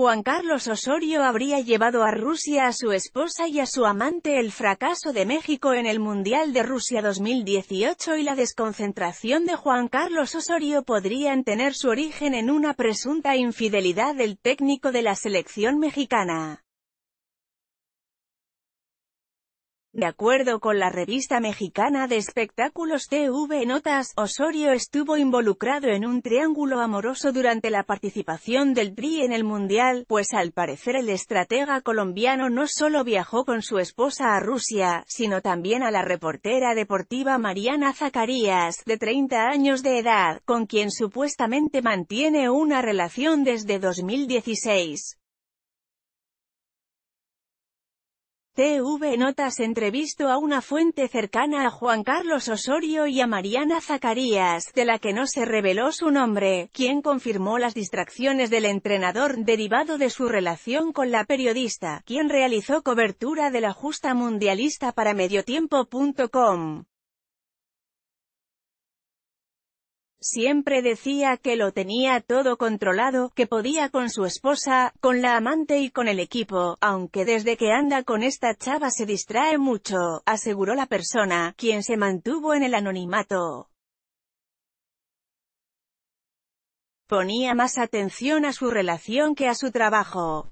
Juan Carlos Osorio habría llevado a Rusia a su esposa y a su amante el fracaso de México en el Mundial de Rusia 2018 y la desconcentración de Juan Carlos Osorio podrían tener su origen en una presunta infidelidad del técnico de la selección mexicana. De acuerdo con la revista mexicana de espectáculos TV Notas, Osorio estuvo involucrado en un triángulo amoroso durante la participación del PRI en el Mundial, pues al parecer el estratega colombiano no solo viajó con su esposa a Rusia, sino también a la reportera deportiva Mariana Zacarías, de 30 años de edad, con quien supuestamente mantiene una relación desde 2016. TV Notas entrevistó a una fuente cercana a Juan Carlos Osorio y a Mariana Zacarías, de la que no se reveló su nombre, quien confirmó las distracciones del entrenador, derivado de su relación con la periodista, quien realizó cobertura de la justa mundialista para mediotiempo.com. Siempre decía que lo tenía todo controlado, que podía con su esposa, con la amante y con el equipo, aunque desde que anda con esta chava se distrae mucho, aseguró la persona, quien se mantuvo en el anonimato. Ponía más atención a su relación que a su trabajo.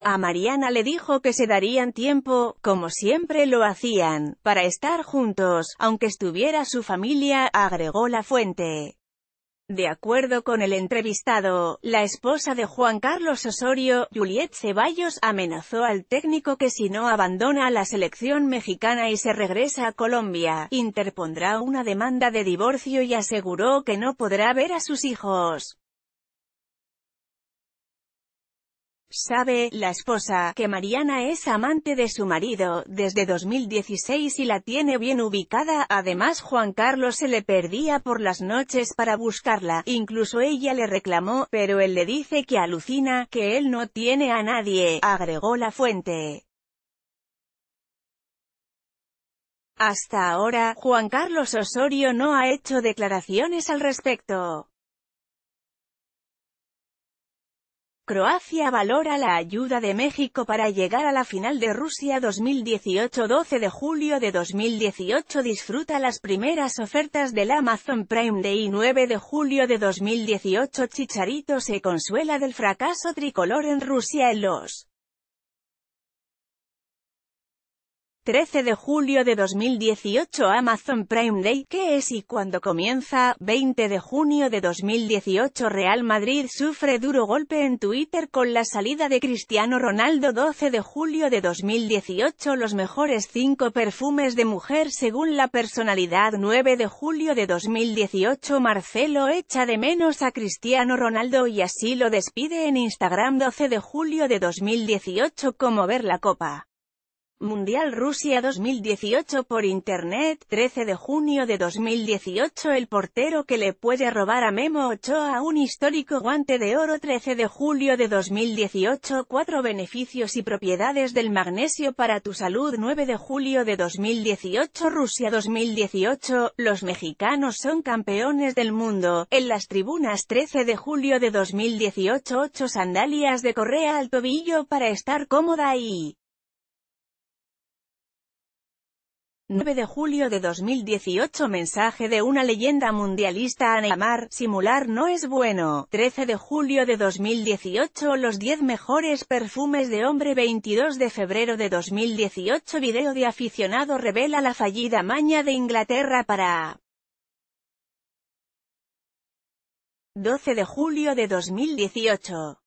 A Mariana le dijo que se darían tiempo, como siempre lo hacían, para estar juntos, aunque estuviera su familia, agregó la fuente. De acuerdo con el entrevistado, la esposa de Juan Carlos Osorio, Juliet Ceballos, amenazó al técnico que si no abandona la selección mexicana y se regresa a Colombia, interpondrá una demanda de divorcio y aseguró que no podrá ver a sus hijos. Sabe, la esposa, que Mariana es amante de su marido, desde 2016 y la tiene bien ubicada, además Juan Carlos se le perdía por las noches para buscarla, incluso ella le reclamó, pero él le dice que alucina, que él no tiene a nadie, agregó la fuente. Hasta ahora, Juan Carlos Osorio no ha hecho declaraciones al respecto. Croacia valora la ayuda de México para llegar a la final de Rusia 2018 12 de julio de 2018 Disfruta las primeras ofertas del Amazon Prime Day 9 de julio de 2018 Chicharito se consuela del fracaso tricolor en Rusia en los 13 de julio de 2018 Amazon Prime Day, ¿qué es y cuándo comienza? 20 de junio de 2018 Real Madrid sufre duro golpe en Twitter con la salida de Cristiano Ronaldo 12 de julio de 2018 Los mejores 5 perfumes de mujer según la personalidad 9 de julio de 2018 Marcelo echa de menos a Cristiano Ronaldo y así lo despide en Instagram 12 de julio de 2018 Como ver la copa Mundial Rusia 2018 por Internet, 13 de junio de 2018 El portero que le puede robar a Memo Ochoa un histórico guante de oro 13 de julio de 2018 cuatro beneficios y propiedades del magnesio para tu salud 9 de julio de 2018 Rusia 2018, los mexicanos son campeones del mundo, en las tribunas 13 de julio de 2018 8 sandalias de correa al tobillo para estar cómoda y 9 de julio de 2018 Mensaje de una leyenda mundialista a Neymar, simular no es bueno. 13 de julio de 2018 Los 10 mejores perfumes de hombre 22 de febrero de 2018 Video de aficionado revela la fallida maña de Inglaterra para 12 de julio de 2018